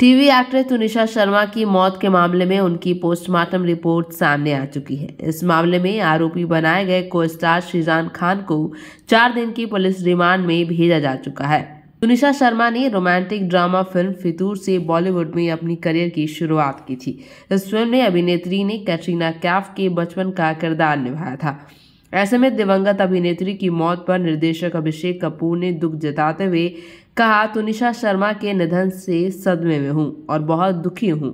TV actress Tunisha Sharma की मौत के मामले में उनकी पोस्टमार्टम रिपोर्ट सामने आ चुकी है इस मामले में आरोपी बनाए गए को स्टार श्रीजान खान को चार दिन की पुलिस रिमांड में भेजा जा चुका है तुनिशा शर्मा ने रोमांटिक ड्रामा फिल्म फितूर से बॉलीवुड में अपनी करियर की शुरुआत की थी इस फिल्म में अभिनेत्री ने कैटरीना कैफ के बचपन का किरदार निभाया था ऐसे में दिवंगत अभिनेत्री की मौत पर निर्देशक अभिषेक कपूर ने दुख जताते हुए कहा तो निशा शर्मा के निधन से सदमे में हूँ और बहुत दुखी हूँ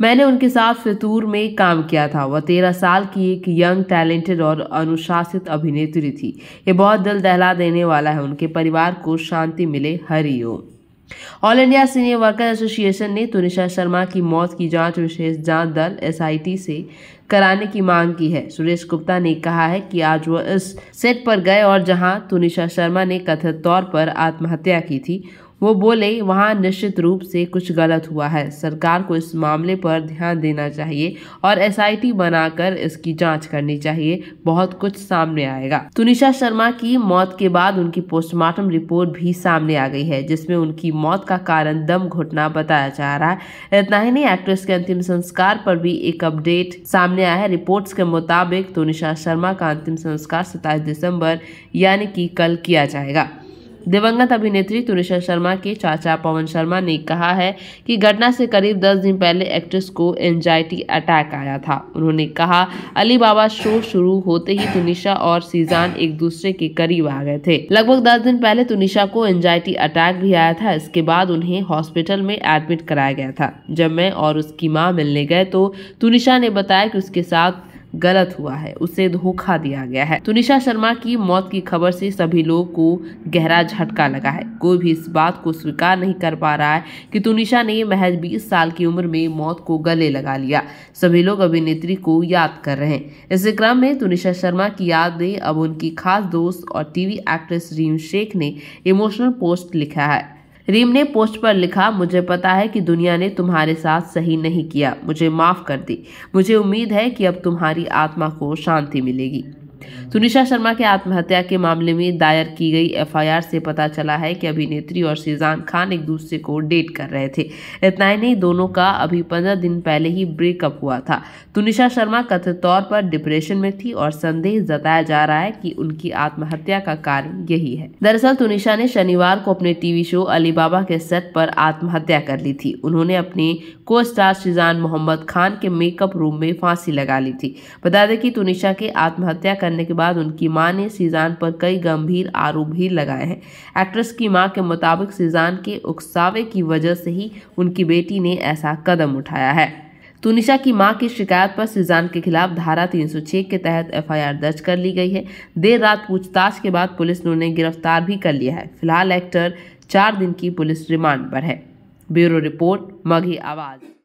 मैंने उनके साथ फितूर में काम किया था वह तेरह साल की एक यंग टैलेंटेड और अनुशासित अभिनेत्री थी ये बहुत दिल दहला देने वाला है उनके परिवार को शांति मिले Hariom all India senior worker association ने तुनिशा शर्मा की मौत की जांच विशेष जांच दल एस से कराने की मांग की है सुरेश गुप्ता ने कहा है कि आज वह इस सेट पर गए और जहां तुनिशा शर्मा ने कथित तौर पर आत्महत्या की थी वो बोले वहाँ निश्चित रूप से कुछ गलत हुआ है सरकार को इस मामले पर ध्यान देना चाहिए और एसआईटी बनाकर इसकी जांच करनी चाहिए बहुत कुछ सामने आएगा तुनिशा शर्मा की मौत के बाद उनकी पोस्टमार्टम रिपोर्ट भी सामने आ गई है जिसमें उनकी मौत का कारण दम घुटना बताया जा रहा है इतना ही नहीं एक्ट्रेस के अंतिम संस्कार पर भी एक अपडेट सामने आया है रिपोर्ट के मुताबिक तुनिशा शर्मा का अंतिम संस्कार सताईस दिसम्बर यानी की कल किया जाएगा दिवंगत अभिनेत्री तुनिशा शर्मा के चाचा पवन शर्मा ने कहा है कि घटना से करीब 10 दिन पहले एक्ट्रेस को एंजाइटी अटैक आया था उन्होंने कहा अली बाबा शो शुरू होते ही तुनिशा और सीजान एक दूसरे के करीब आ गए थे लगभग दस दिन पहले तुनिशा को एंजाइटी अटैक भी आया था इसके बाद उन्हें हॉस्पिटल में एडमिट कराया गया था जब मैं और उसकी माँ मिलने गए तो तुनिशा ने बताया कि उसके साथ गलत हुआ है उसे धोखा दिया गया है तुनिशा शर्मा की मौत की खबर से सभी लोगों को गहरा झटका लगा है कोई भी इस बात को स्वीकार नहीं कर पा रहा है कि तुनिशा ने महज बीस साल की उम्र में मौत को गले लगा लिया सभी लोग अभिनेत्री को याद कर रहे हैं इस क्रम में तुनिशा शर्मा की याद में अब उनकी खास दोस्त और टीवी एक्ट्रेस रीम शेख ने इमोशनल पोस्ट लिखा है रीम ने पोस्ट पर लिखा मुझे पता है कि दुनिया ने तुम्हारे साथ सही नहीं किया मुझे माफ़ कर दी मुझे उम्मीद है कि अब तुम्हारी आत्मा को शांति मिलेगी सुनिशा शर्मा के आत्महत्या के मामले में दायर की गई एफआईआर से पता चला है कि अभिनेत्री और शीजान खान एक दूसरे को डेट कर रहे थे इतना ही नहीं दोनों का अभी पंद्रह दिन पहले ही ब्रेकअप हुआ था सुनिशा शर्मा कथित तौर पर डिप्रेशन में थी और संदेह जताया जा रहा है कि उनकी आत्महत्या का कारण यही है दरअसल तुनिशा ने शनिवार को अपने टीवी शो अलीबाबा के सेट पर आत्महत्या कर ली थी उन्होंने अपने को स्टार शीजान मोहम्मद खान के मेकअप रूम में फांसी लगा ली थी बता दें कि तुनिशा के आत्महत्या करने करने के बाद उनकी मां ने सीजान पर कई गंभीर आरोप भी लगाए हैं एक्ट्रेस की मां के मुताबिक सीजान के उकसावे की वजह से ही उनकी बेटी ने ऐसा कदम उठाया है तुनिशा की मां की शिकायत पर सीजान के खिलाफ धारा 306 के तहत एफआईआर दर्ज कर ली गई है देर रात पूछताछ के बाद पुलिस ने उन्हें गिरफ्तार भी कर लिया है फिलहाल एक्टर चार दिन की पुलिस रिमांड पर है ब्यूरो रिपोर्ट मघी आवाज़